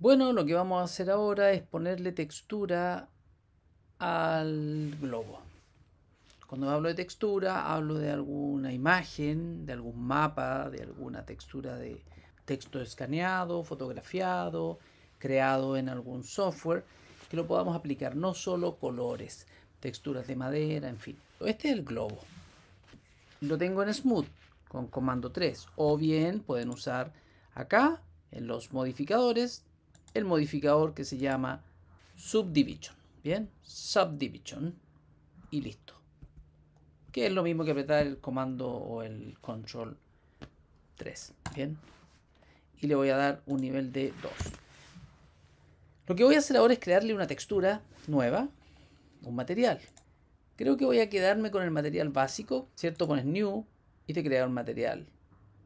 Bueno, lo que vamos a hacer ahora es ponerle textura al globo. Cuando hablo de textura, hablo de alguna imagen, de algún mapa, de alguna textura de texto escaneado, fotografiado, creado en algún software, que lo podamos aplicar, no solo colores, texturas de madera, en fin. Este es el globo. Lo tengo en Smooth con comando 3 o bien pueden usar acá en los modificadores el modificador que se llama subdivision. Bien, subdivision y listo. Que es lo mismo que apretar el comando o el control 3. Bien, y le voy a dar un nivel de 2. Lo que voy a hacer ahora es crearle una textura nueva, un material. Creo que voy a quedarme con el material básico, ¿cierto? Pones new y te crea un material.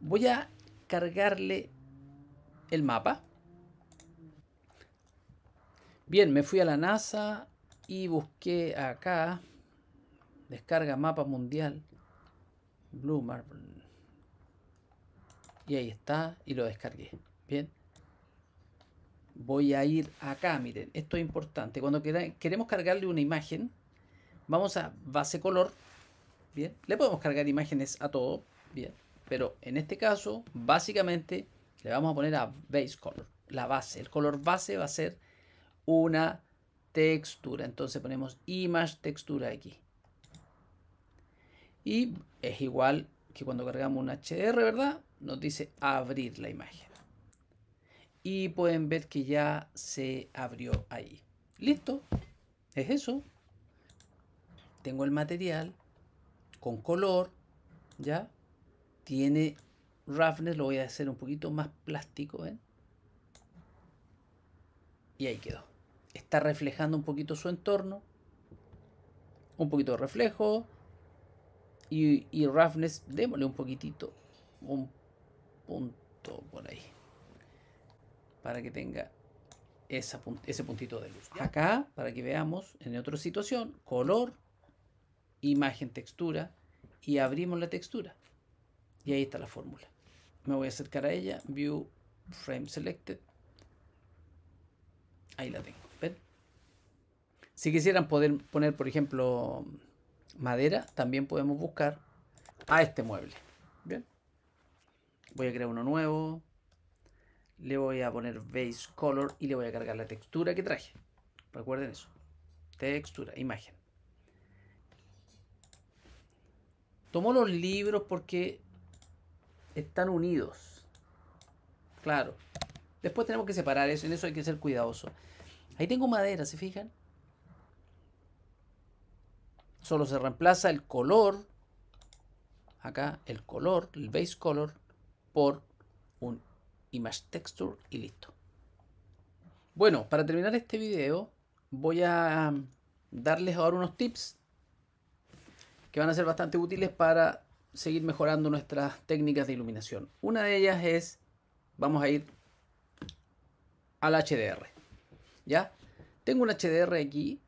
Voy a cargarle el mapa Bien, me fui a la NASA y busqué acá. Descarga mapa mundial. Blue Marble. Y ahí está. Y lo descargué. Bien. Voy a ir acá, miren. Esto es importante. Cuando queremos cargarle una imagen, vamos a base color. Bien. Le podemos cargar imágenes a todo. Bien. Pero en este caso, básicamente, le vamos a poner a base color. La base. El color base va a ser una textura. Entonces ponemos image textura aquí. Y es igual que cuando cargamos un HDR, ¿verdad? Nos dice abrir la imagen. Y pueden ver que ya se abrió ahí. Listo. Es eso. Tengo el material con color, ¿ya? Tiene roughness, lo voy a hacer un poquito más plástico, Y ahí quedó está reflejando un poquito su entorno, un poquito de reflejo y, y roughness, démosle un poquitito, un punto por ahí, para que tenga esa ese puntito de luz. Acá, para que veamos en otra situación, color, imagen, textura, y abrimos la textura. Y ahí está la fórmula. Me voy a acercar a ella, View Frame Selected. Ahí la tengo. Si quisieran poder poner, por ejemplo, madera, también podemos buscar a este mueble. Bien. Voy a crear uno nuevo. Le voy a poner base color y le voy a cargar la textura que traje. Recuerden eso. Textura, imagen. Tomo los libros porque están unidos. Claro. Después tenemos que separar eso. En eso hay que ser cuidadoso. Ahí tengo madera, ¿se fijan? solo se reemplaza el color, acá el color, el base color, por un image texture y listo. Bueno, para terminar este video voy a mm, darles ahora unos tips que van a ser bastante útiles para seguir mejorando nuestras técnicas de iluminación. Una de ellas es, vamos a ir al HDR. ¿Ya? Tengo un HDR aquí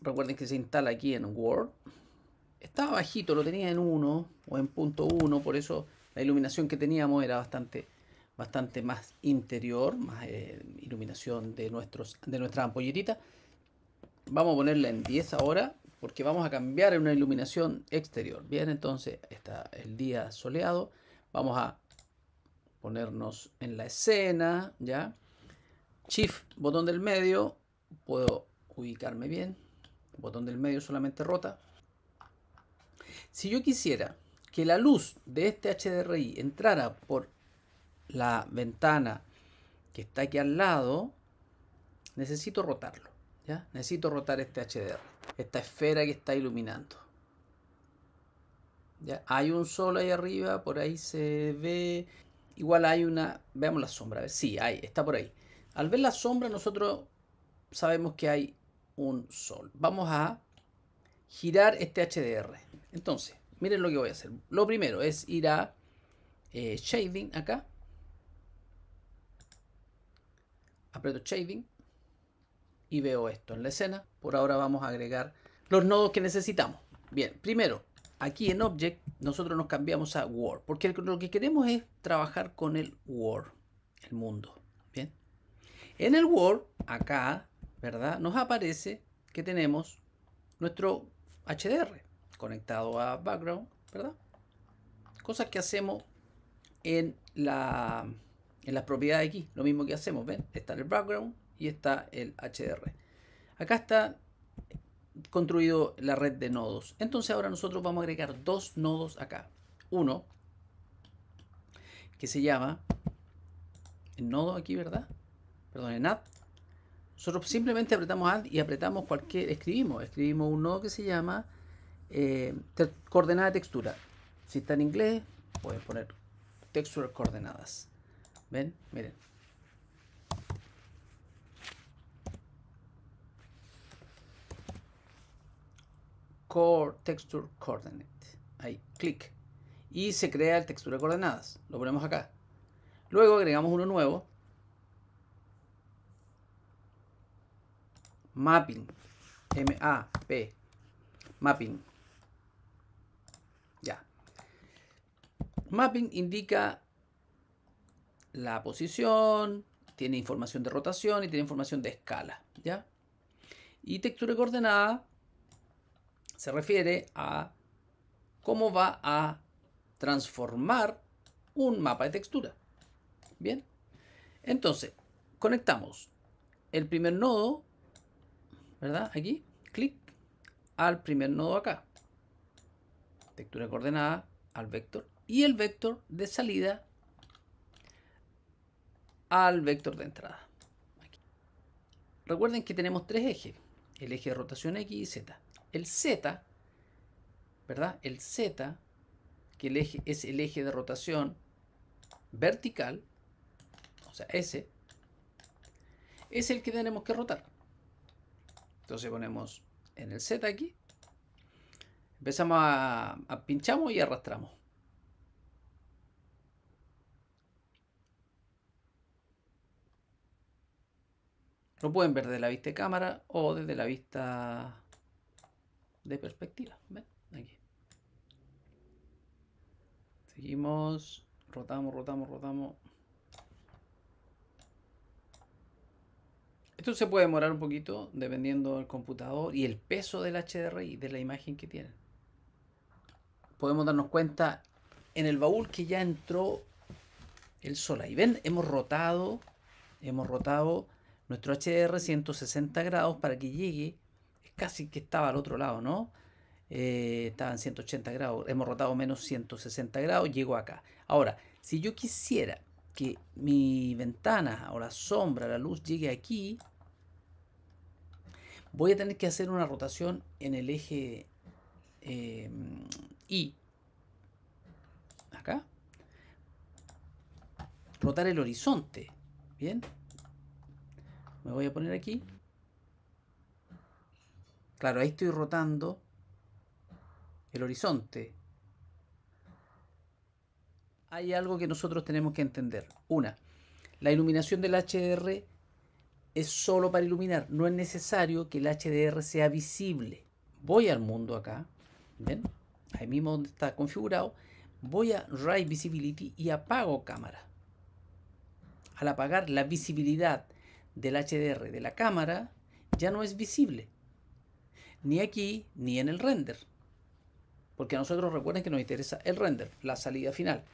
recuerden que se instala aquí en Word. Estaba bajito, lo tenía en 1 o en punto 1, por eso la iluminación que teníamos era bastante, bastante más interior, más eh, iluminación de, nuestros, de nuestra ampolletita. Vamos a ponerla en 10 ahora porque vamos a cambiar en una iluminación exterior. Bien, entonces está el día soleado. Vamos a ponernos en la escena, ¿ya? Shift, botón del medio, puedo ubicarme bien, botón del medio solamente rota. Si yo quisiera que la luz de este HDRI entrara por la ventana que está aquí al lado, necesito rotarlo. ¿ya? Necesito rotar este HDR, esta esfera que está iluminando. ¿ya? Hay un sol ahí arriba, por ahí se ve. Igual hay una. Veamos la sombra, Sí, está por ahí. Al ver la sombra, nosotros sabemos que hay un sol. Vamos a girar este HDR. Entonces, miren lo que voy a hacer. Lo primero es ir a eh, Shading acá. Apreto Shading y veo esto en la escena. Por ahora vamos a agregar los nodos que necesitamos. Bien, primero, aquí en Object nosotros nos cambiamos a Word, porque lo que queremos es trabajar con el Word, el mundo. Bien. En el Word, acá ¿verdad? Nos aparece que tenemos nuestro HDR conectado a background, ¿verdad? Cosas que hacemos en la, en las propiedades aquí. Lo mismo que hacemos, ¿ven? Está el background y está el HDR. Acá está construido la red de nodos. Entonces ahora nosotros vamos a agregar dos nodos acá. Uno que se llama el nodo aquí, ¿verdad? Perdón, en app nosotros simplemente apretamos Alt y apretamos cualquier, escribimos, escribimos un nodo que se llama eh, coordenada de textura. Si está en inglés, pueden poner texture coordenadas. ¿Ven? Miren. Core texture coordinate. Ahí, clic. Y se crea el textura coordenadas. Lo ponemos acá. Luego agregamos uno nuevo mapping. M-A-P. Mapping. Ya. Mapping indica la posición, tiene información de rotación y tiene información de escala. ¿ya? Y textura y coordenada se refiere a cómo va a transformar un mapa de textura. Bien, entonces conectamos el primer nodo ¿verdad? Aquí, clic al primer nodo acá. Textura coordenada al vector y el vector de salida al vector de entrada. Recuerden que tenemos tres ejes, el eje de rotación X y Z. El Z, ¿verdad? El Z, que el eje es el eje de rotación vertical, o sea, S, es el que tenemos que rotar. Entonces ponemos en el Z aquí. Empezamos a, pinchamos y arrastramos. Lo pueden ver desde la vista de cámara o desde la vista de perspectiva. Seguimos. Rotamos, rotamos, rotamos. Esto se puede demorar un poquito dependiendo del computador y el peso del hdr y de la imagen que tiene Podemos darnos cuenta en el baúl que ya entró el sol. Ahí ven, hemos rotado, hemos rotado nuestro HDR 160 grados para que llegue. Es casi que estaba al otro lado, ¿no? Eh, estaba en 180 grados. Hemos rotado menos 160 grados, llegó acá. Ahora, si yo quisiera que mi ventana o la sombra, la luz llegue aquí, voy a tener que hacer una rotación en el eje Y. Eh, Acá. Rotar el horizonte. Bien. Me voy a poner aquí. Claro, ahí estoy rotando el horizonte. Hay algo que nosotros tenemos que entender. Una, la iluminación del HDR es solo para iluminar, no es necesario que el HDR sea visible. Voy al mundo acá, ¿ven? Ahí mismo donde está configurado, voy a Write Visibility y apago cámara. Al apagar la visibilidad del HDR de la cámara, ya no es visible. Ni aquí, ni en el render. Porque a nosotros recuerden que nos interesa el render, la salida final.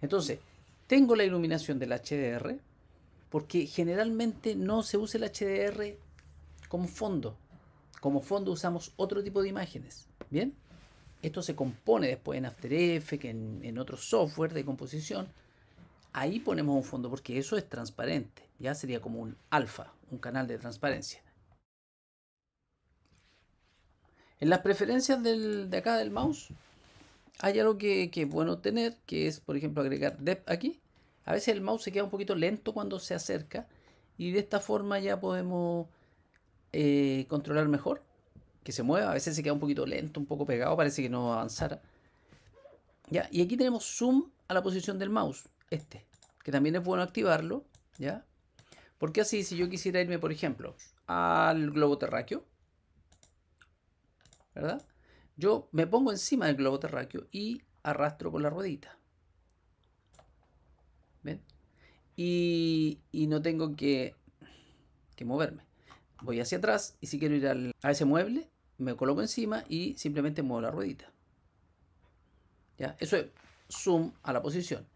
Entonces, tengo la iluminación del HDR, porque generalmente no se usa el HDR como fondo. Como fondo usamos otro tipo de imágenes. Bien, esto se compone después en After Effects, en, en otro software de composición. Ahí ponemos un fondo porque eso es transparente. Ya sería como un alfa, un canal de transparencia. En las preferencias de acá del mouse hay algo que, que, es bueno tener, que es, por ejemplo, agregar depth aquí. A veces el mouse se queda un poquito lento cuando se acerca y de esta forma ya podemos eh, controlar mejor que se mueva. A veces se queda un poquito lento, un poco pegado, parece que no avanzara. Ya, y aquí tenemos zoom a la posición del mouse, este, que también es bueno activarlo, ¿ya? Porque así, si yo quisiera irme, por ejemplo, al globo terráqueo, ¿verdad? Yo me pongo encima del globo terráqueo y arrastro con la ruedita. ¿Ven? Y, no tengo que, moverme. Voy hacia atrás y si quiero ir a ese mueble, me coloco encima y simplemente muevo la ruedita. ¿Ya? Eso es zoom a la posición.